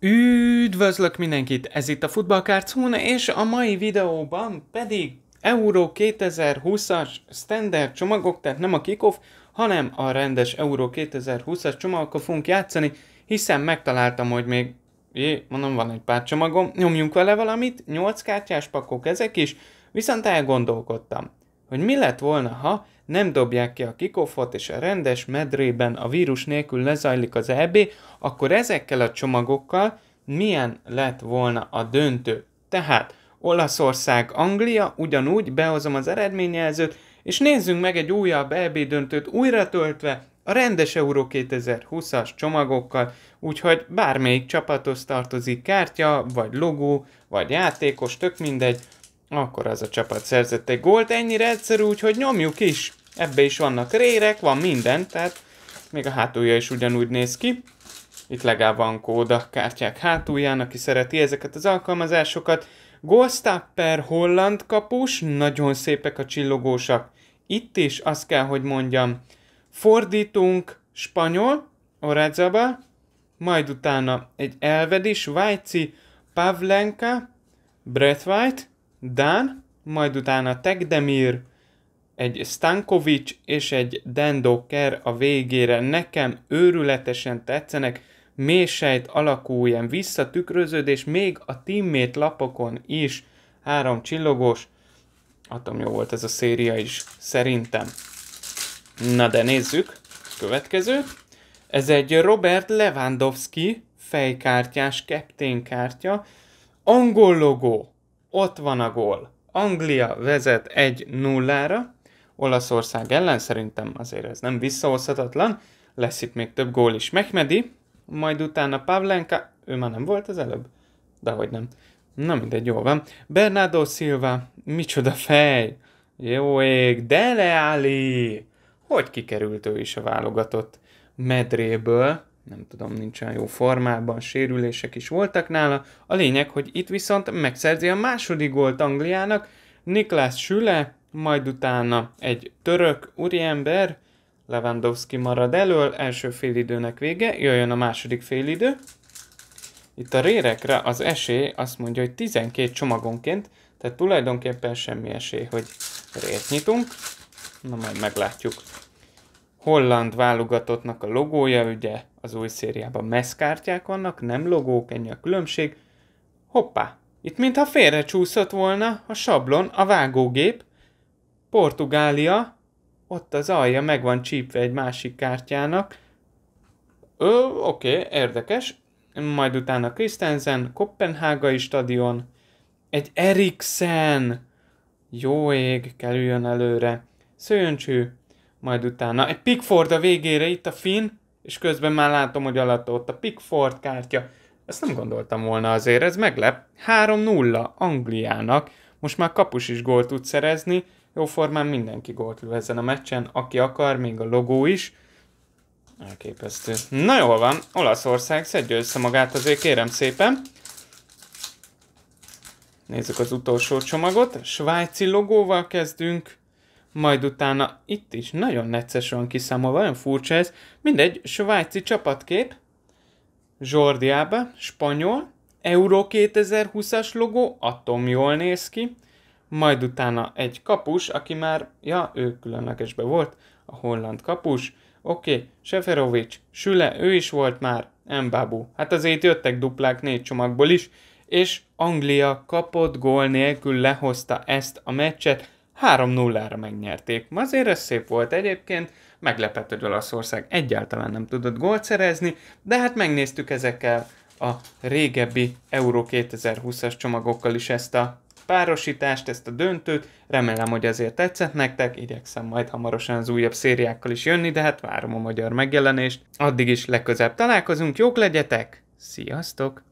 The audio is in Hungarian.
Üdvözlök mindenkit, ez itt a Futballkárc és a mai videóban pedig Euró 2020-as standard csomagok, tehát nem a kickoff, hanem a rendes Euró 2020-as csomagokkal fogunk játszani, hiszen megtaláltam, hogy még Jé, mondom, van egy pár csomagom, nyomjunk vele valamit, 8 kártyás pakok ezek is, viszont elgondolkodtam, hogy mi lett volna, ha nem dobják ki a kikofot, és a rendes medrében a vírus nélkül lezajlik az EB, akkor ezekkel a csomagokkal milyen lett volna a döntő? Tehát Olaszország, Anglia, ugyanúgy behozom az eredményjelzőt, és nézzünk meg egy újabb EB döntőt újra töltve a rendes Euró 2020-as csomagokkal, úgyhogy bármelyik csapathoz tartozik kártya, vagy logó, vagy játékos, tök mindegy, akkor az a csapat szerzett egy gólt, ennyire egyszerű, úgyhogy nyomjuk is! Ebbe is vannak rérek, van minden, tehát még a hátulja is ugyanúgy néz ki. Itt legalább van kóda kártyák hátulján, aki szereti ezeket az alkalmazásokat. Goldstapper holland kapus, nagyon szépek a csillogósak. Itt is azt kell, hogy mondjam, fordítunk spanyol, Orázaba, majd utána egy elvedis, vajci, Pavlenka, Brett White, Dán, majd utána Tegdemir, egy Stankovics és egy Dendoker a végére nekem őrületesen tetszenek, mélysejt alakú ilyen visszatükröződés, még a teammate lapokon is három csillogós, atom jó volt ez a széria is, szerintem. Na de nézzük, következő. Ez egy Robert Lewandowski fejkártyás kepténkártya, angol logó, ott van a gól. Anglia vezet 1-0-ra, Olaszország ellen, szerintem azért ez nem visszahozhatatlan, lesz itt még több gól is. Mehmedi, majd utána Pavlenka, ő már nem volt az előbb? de hogy nem. Na mindegy, jól van. Bernardo Silva, micsoda fej! Jó ég, Dele Alli! Hogy kikerült ő is a válogatott medréből? Nem tudom, nincs olyan jó formában, sérülések is voltak nála. A lényeg, hogy itt viszont megszerzi a második gólt Angliának, Niklas Süle majd utána egy török úriember, Lewandowski marad elől, első félidőnek vége, jöjjön a második félidő. Itt a rérekre az esély azt mondja, hogy 12 csomagonként, tehát tulajdonképpen semmi esély, hogy rét nyitunk. Na majd meglátjuk. Holland válogatottnak a logója, ugye az új szériában meszkártyák vannak, nem logók, ennyi a különbség. Hoppá! Itt mintha félre csúszott volna a sablon, a vágógép, Portugália, ott az alja meg van csípve egy másik kártyának. Ö, oké, okay, érdekes. Majd utána Kristensen, Kopenhágai stadion, egy Eriksen, jó ég, kerüljön előre, Szőncső, majd utána egy Pickford a végére, itt a Finn, és közben már látom, hogy alatt ott a Pickford kártya. Ezt nem gondoltam volna azért, ez meglep. 3-0 Angliának, most már kapus is gólt tud szerezni, Jóformán mindenki gólt lő ezen a meccsen, aki akar, még a logó is. Elképesztő. Na jól van, Olaszország szedje össze magát azért, kérem szépen. Nézzük az utolsó csomagot. Svájci logóval kezdünk. Majd utána itt is nagyon necces van kiszámolva, olyan furcsa ez. Mindegy, svájci csapatkép. Zsordiába, spanyol. Euro 2020-as logó, atom jól néz ki majd utána egy kapus, aki már, ja, ő különlegesbe volt, a holland kapus, oké, okay, Seferovics, Süle, ő is volt már, Mbabu. Hát azért jöttek duplák négy csomagból is, és Anglia kapott gól nélkül lehozta ezt a meccset, 3-0-ra megnyerték. Azért ez szép volt egyébként, meglepett, hogy Olaszország egyáltalán nem tudott gólt szerezni, de hát megnéztük ezekkel a régebbi Euro 2020-as csomagokkal is ezt a párosítást, ezt a döntőt. Remélem, hogy ezért tetszett nektek, igyekszem majd hamarosan az újabb szériákkal is jönni, de hát várom a magyar megjelenést. Addig is legközebb találkozunk, jók legyetek, sziasztok!